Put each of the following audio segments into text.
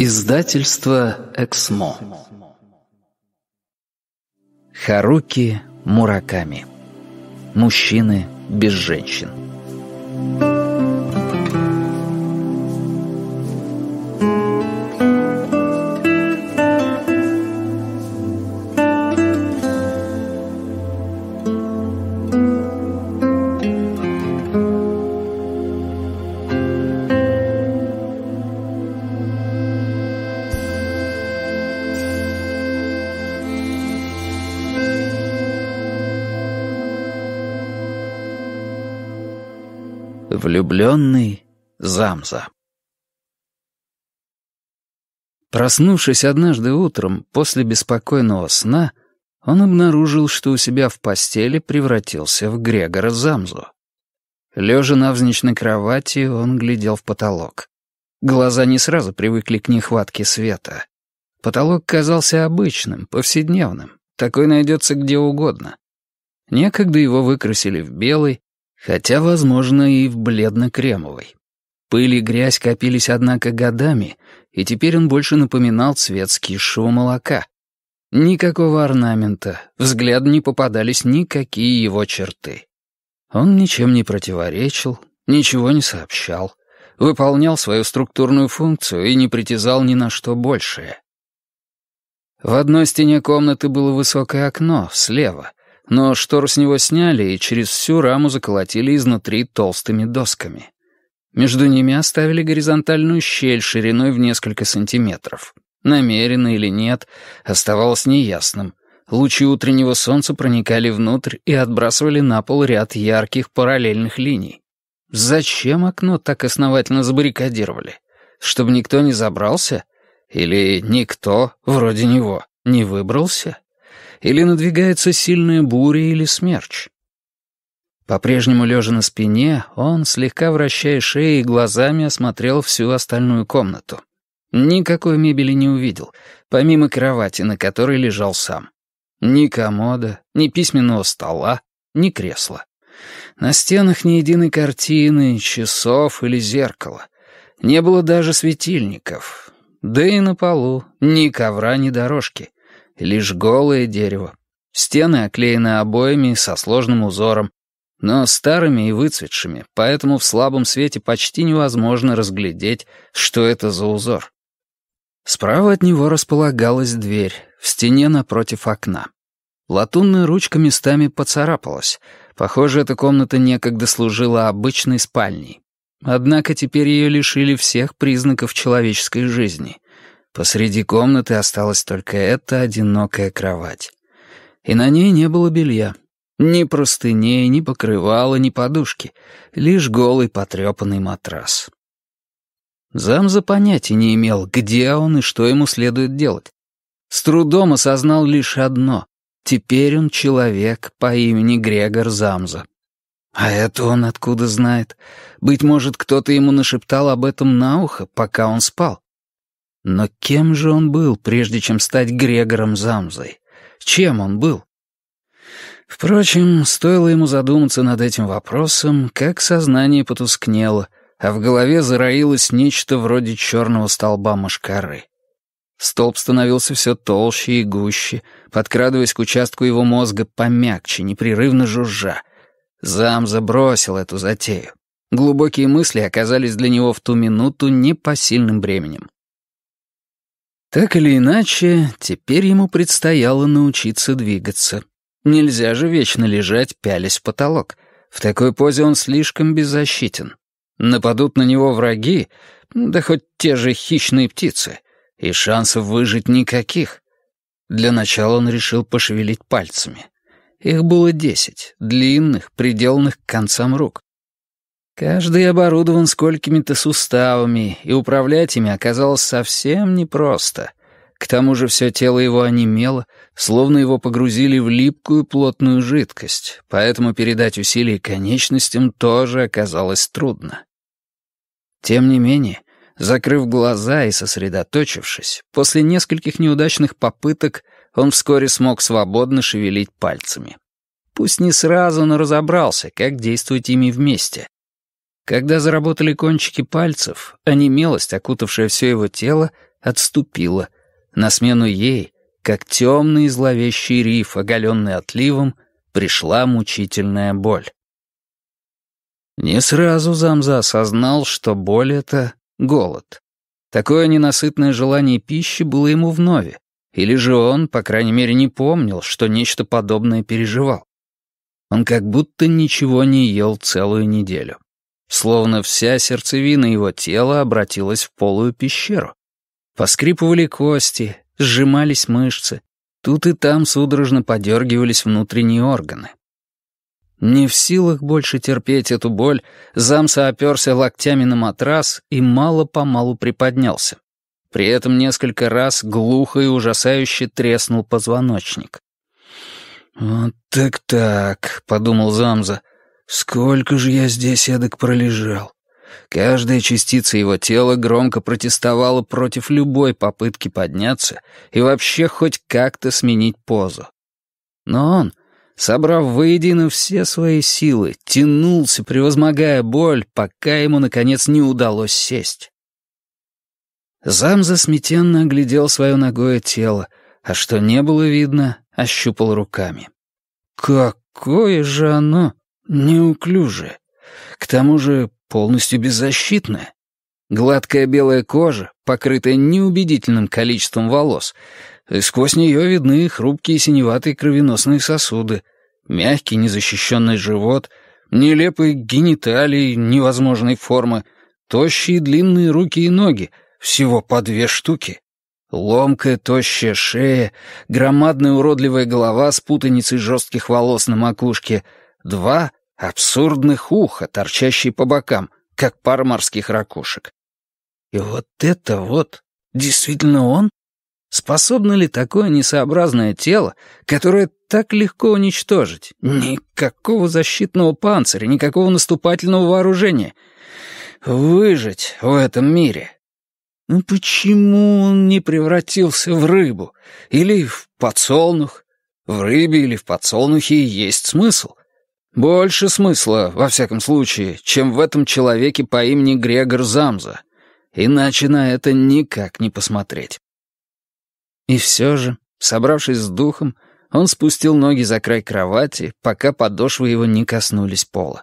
Издательство «Эксмо». Харуки Мураками. Мужчины без женщин. Влюбленный Замза. Проснувшись однажды утром после беспокойного сна, он обнаружил, что у себя в постели превратился в Грегора Замзу. Лежа на на кровати, он глядел в потолок. Глаза не сразу привыкли к нехватке света. Потолок казался обычным, повседневным. Такой найдется где угодно. Некогда его выкрасили в белый, Хотя, возможно, и в бледно-кремовой. Пыль и грязь копились, однако, годами, и теперь он больше напоминал цвет скисшего молока. Никакого орнамента, Взгляд не попадались никакие его черты. Он ничем не противоречил, ничего не сообщал, выполнял свою структурную функцию и не притязал ни на что большее. В одной стене комнаты было высокое окно, слева, но штору с него сняли и через всю раму заколотили изнутри толстыми досками. Между ними оставили горизонтальную щель шириной в несколько сантиметров. Намеренно или нет, оставалось неясным. Лучи утреннего солнца проникали внутрь и отбрасывали на пол ряд ярких параллельных линий. Зачем окно так основательно забаррикадировали? Чтобы никто не забрался? Или никто, вроде него, не выбрался? Или надвигается сильная буря или смерч? По-прежнему лежа на спине, он, слегка вращая шеей и глазами, осмотрел всю остальную комнату. Никакой мебели не увидел, помимо кровати, на которой лежал сам. Ни комода, ни письменного стола, ни кресла. На стенах ни единой картины, часов или зеркала. Не было даже светильников. Да и на полу ни ковра, ни дорожки лишь голое дерево. Стены оклеены обоями со сложным узором, но старыми и выцветшими, поэтому в слабом свете почти невозможно разглядеть, что это за узор. Справа от него располагалась дверь, в стене напротив окна. Латунная ручка местами поцарапалась. Похоже, эта комната некогда служила обычной спальней. Однако теперь ее лишили всех признаков человеческой жизни — Посреди комнаты осталась только эта одинокая кровать. И на ней не было белья. Ни простыней, ни покрывала, ни подушки. Лишь голый потрепанный матрас. Замза понятия не имел, где он и что ему следует делать. С трудом осознал лишь одно — теперь он человек по имени Грегор Замза. А это он откуда знает? Быть может, кто-то ему нашептал об этом на ухо, пока он спал. Но кем же он был, прежде чем стать Грегором Замзой? Чем он был? Впрочем, стоило ему задуматься над этим вопросом, как сознание потускнело, а в голове зароилось нечто вроде черного столба мошкары. Столб становился все толще и гуще, подкрадываясь к участку его мозга помягче, непрерывно жужжа. Зам забросил эту затею. Глубокие мысли оказались для него в ту минуту непосильным бременем. Так или иначе, теперь ему предстояло научиться двигаться. Нельзя же вечно лежать, пялясь в потолок. В такой позе он слишком беззащитен. Нападут на него враги, да хоть те же хищные птицы, и шансов выжить никаких. Для начала он решил пошевелить пальцами. Их было десять, длинных, приделанных к концам рук. Каждый оборудован сколькими-то суставами, и управлять ими оказалось совсем непросто. К тому же все тело его онемело, словно его погрузили в липкую плотную жидкость, поэтому передать усилия конечностям тоже оказалось трудно. Тем не менее, закрыв глаза и сосредоточившись, после нескольких неудачных попыток он вскоре смог свободно шевелить пальцами. Пусть не сразу, но разобрался, как действовать ими вместе, когда заработали кончики пальцев, онемелость, а окутавшая все его тело, отступила. На смену ей, как темный и зловещий риф, оголенный отливом, пришла мучительная боль. Не сразу Замза осознал, что боль — это голод. Такое ненасытное желание пищи было ему вновь, или же он, по крайней мере, не помнил, что нечто подобное переживал. Он как будто ничего не ел целую неделю словно вся сердцевина его тела обратилась в полую пещеру. Поскрипывали кости, сжимались мышцы, тут и там судорожно подергивались внутренние органы. Не в силах больше терпеть эту боль, Замса оперся локтями на матрас и мало-помалу приподнялся. При этом несколько раз глухо и ужасающе треснул позвоночник. «Вот так-так», — подумал Замза, — Сколько же я здесь эдак пролежал? Каждая частица его тела громко протестовала против любой попытки подняться и вообще хоть как-то сменить позу. Но он, собрав воедино все свои силы, тянулся, превозмогая боль, пока ему, наконец, не удалось сесть. Замза смятенно оглядел свое ногое тело, а что не было видно, ощупал руками. «Какое же оно неуклюже. К тому же полностью беззащитная. Гладкая белая кожа, покрытая неубедительным количеством волос. Сквозь нее видны хрупкие синеватые кровеносные сосуды, мягкий незащищенный живот, нелепые гениталии невозможной формы, тощие длинные руки и ноги, всего по две штуки. Ломкая, тощая шея, громадная уродливая голова с путаницей жестких волос на макушке, два абсурдных уха, торчащие по бокам, как пара морских ракушек. И вот это вот, действительно он? Способно ли такое несообразное тело, которое так легко уничтожить? Никакого защитного панциря, никакого наступательного вооружения. Выжить в этом мире. Ну почему он не превратился в рыбу? Или в подсолнух? В рыбе или в подсолнухе есть смысл. Больше смысла, во всяком случае, чем в этом человеке по имени Грегор Замза. Иначе на это никак не посмотреть. И все же, собравшись с духом, он спустил ноги за край кровати, пока подошвы его не коснулись пола.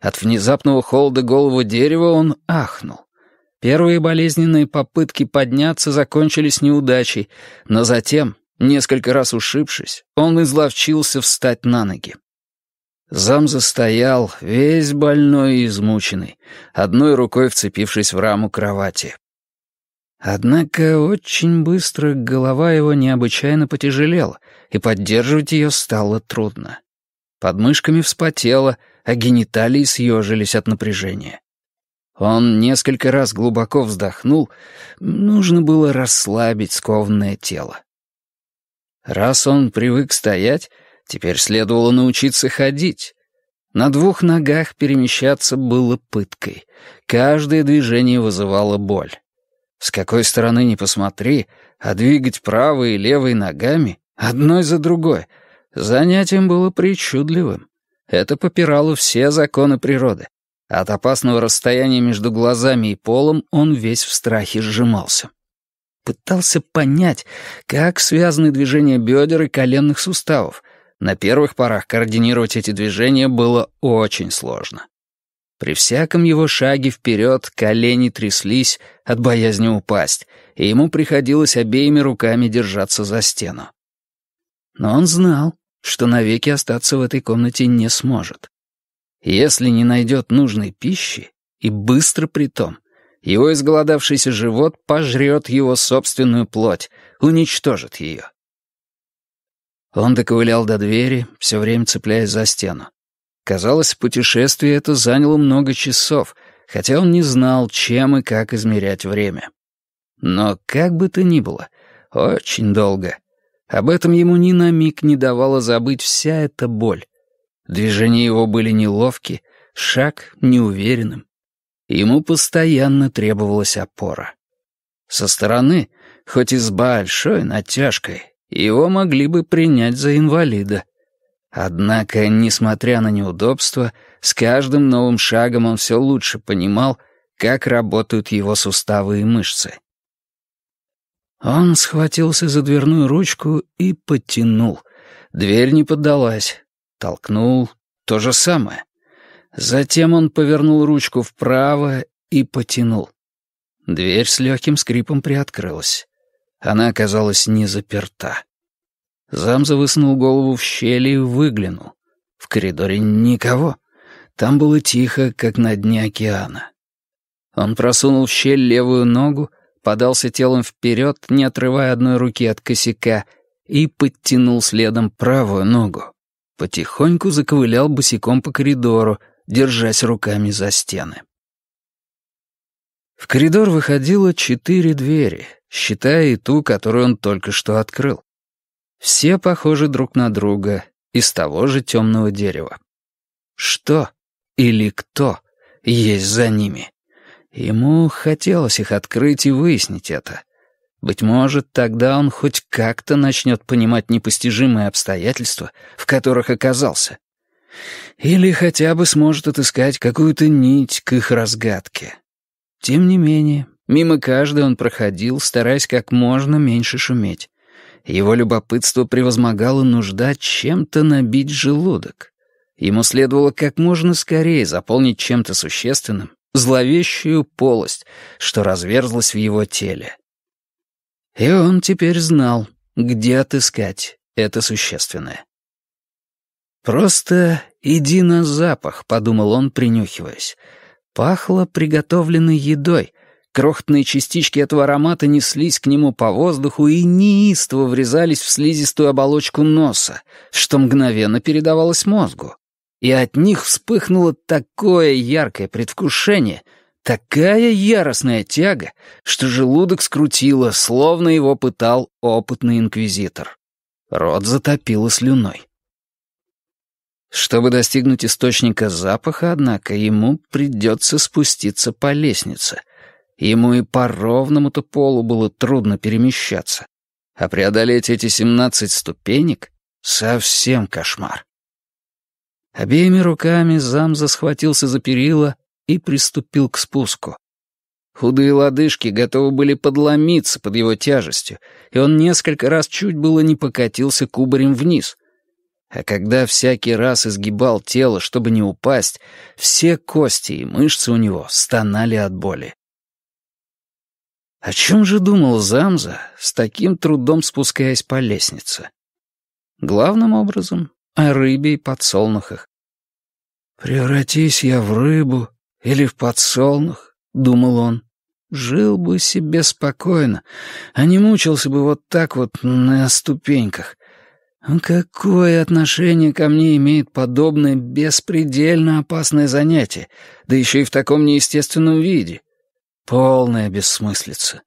От внезапного холода голого дерева он ахнул. Первые болезненные попытки подняться закончились неудачей, но затем, несколько раз ушибшись, он изловчился встать на ноги. Зам застоял, весь больной и измученный, одной рукой вцепившись в раму кровати. Однако очень быстро голова его необычайно потяжелела, и поддерживать ее стало трудно. Под мышками вспотело, а гениталии съежились от напряжения. Он несколько раз глубоко вздохнул, нужно было расслабить скованное тело. Раз он привык стоять, Теперь следовало научиться ходить. На двух ногах перемещаться было пыткой. Каждое движение вызывало боль. С какой стороны ни посмотри, а двигать правой и левой ногами, одной за другой, занятием было причудливым. Это попирало все законы природы. От опасного расстояния между глазами и полом он весь в страхе сжимался. Пытался понять, как связаны движения бедер и коленных суставов, на первых порах координировать эти движения было очень сложно. При всяком его шаге вперед колени тряслись от боязни упасть, и ему приходилось обеими руками держаться за стену. Но он знал, что навеки остаться в этой комнате не сможет. Если не найдет нужной пищи, и быстро при том, его изголодавшийся живот пожрет его собственную плоть, уничтожит ее. Он доковылял до двери, все время цепляясь за стену. Казалось, путешествие это заняло много часов, хотя он не знал, чем и как измерять время. Но как бы то ни было, очень долго. Об этом ему ни на миг не давало забыть вся эта боль. Движения его были неловки, шаг неуверенным. Ему постоянно требовалась опора. Со стороны, хоть и с большой натяжкой, его могли бы принять за инвалида. Однако, несмотря на неудобства, с каждым новым шагом он все лучше понимал, как работают его суставы и мышцы. Он схватился за дверную ручку и подтянул. Дверь не поддалась. Толкнул. То же самое. Затем он повернул ручку вправо и потянул. Дверь с легким скрипом приоткрылась. Она оказалась не заперта. Замза высунул голову в щели и выглянул. В коридоре никого. Там было тихо, как на дне океана. Он просунул в щель левую ногу, подался телом вперед, не отрывая одной руки от косяка, и подтянул следом правую ногу. Потихоньку заковылял босиком по коридору, держась руками за стены. В коридор выходило четыре двери, считая и ту, которую он только что открыл. Все похожи друг на друга, из того же темного дерева. Что или кто есть за ними? Ему хотелось их открыть и выяснить это. Быть может, тогда он хоть как-то начнет понимать непостижимые обстоятельства, в которых оказался. Или хотя бы сможет отыскать какую-то нить к их разгадке. Тем не менее, Мимо каждой он проходил, стараясь как можно меньше шуметь. Его любопытство превозмогало нужда чем-то набить желудок. Ему следовало как можно скорее заполнить чем-то существенным зловещую полость, что разверзлась в его теле. И он теперь знал, где отыскать это существенное. «Просто иди на запах», — подумал он, принюхиваясь. Пахло приготовленной едой — Крохотные частички этого аромата неслись к нему по воздуху и неистово врезались в слизистую оболочку носа, что мгновенно передавалось мозгу. И от них вспыхнуло такое яркое предвкушение, такая яростная тяга, что желудок скрутило, словно его пытал опытный инквизитор. Рот затопило слюной. Чтобы достигнуть источника запаха, однако, ему придется спуститься по лестнице — Ему и по ровному-то полу было трудно перемещаться. А преодолеть эти семнадцать ступенек — совсем кошмар. Обеими руками Замза схватился за перила и приступил к спуску. Худые лодыжки готовы были подломиться под его тяжестью, и он несколько раз чуть было не покатился кубарем вниз. А когда всякий раз изгибал тело, чтобы не упасть, все кости и мышцы у него стонали от боли. О чем же думал Замза, с таким трудом спускаясь по лестнице? Главным образом — о рыбе и подсолнухах. «Превратись я в рыбу или в подсолнух», — думал он, — «жил бы себе спокойно, а не мучился бы вот так вот на ступеньках». Какое отношение ко мне имеет подобное беспредельно опасное занятие, да еще и в таком неестественном виде? Полная бессмыслица.